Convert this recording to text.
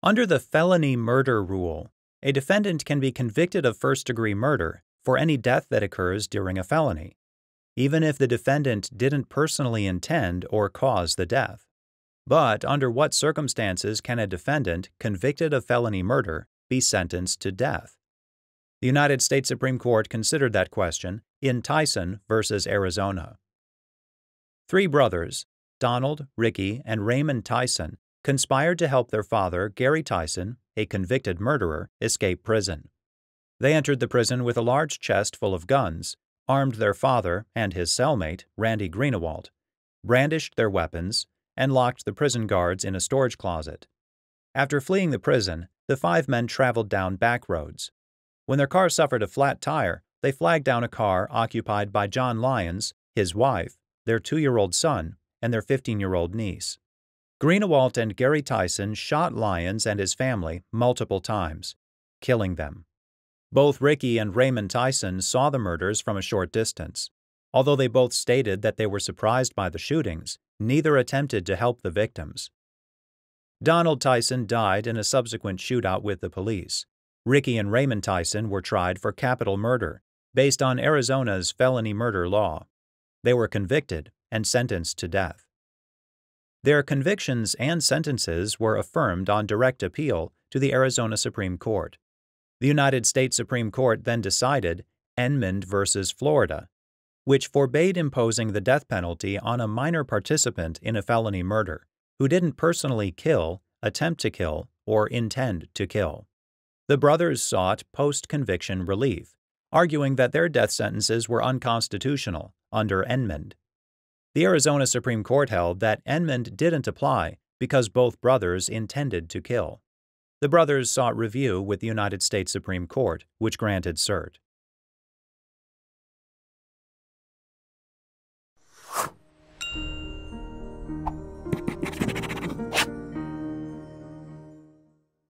Under the felony murder rule, a defendant can be convicted of first degree murder for any death that occurs during a felony, even if the defendant didn't personally intend or cause the death. But under what circumstances can a defendant convicted of felony murder be sentenced to death? The United States Supreme Court considered that question in Tyson v. Arizona. Three brothers, Donald, Ricky, and Raymond Tyson, conspired to help their father, Gary Tyson, a convicted murderer, escape prison. They entered the prison with a large chest full of guns, armed their father and his cellmate, Randy Greenewald, brandished their weapons, and locked the prison guards in a storage closet. After fleeing the prison, the five men traveled down back roads. When their car suffered a flat tire, they flagged down a car occupied by John Lyons, his wife, their two year old son, and their 15 year old niece. Greenewalt and Gary Tyson shot Lyons and his family multiple times, killing them. Both Ricky and Raymond Tyson saw the murders from a short distance. Although they both stated that they were surprised by the shootings, neither attempted to help the victims. Donald Tyson died in a subsequent shootout with the police. Ricky and Raymond Tyson were tried for capital murder, based on Arizona's felony murder law. They were convicted and sentenced to death. Their convictions and sentences were affirmed on direct appeal to the Arizona Supreme Court. The United States Supreme Court then decided Enmond v. Florida, which forbade imposing the death penalty on a minor participant in a felony murder who didn't personally kill, attempt to kill, or intend to kill. The brothers sought post conviction relief, arguing that their death sentences were unconstitutional under Enmond the Arizona Supreme Court held that Enmond didn't apply because both brothers intended to kill. The brothers sought review with the United States Supreme Court, which granted cert.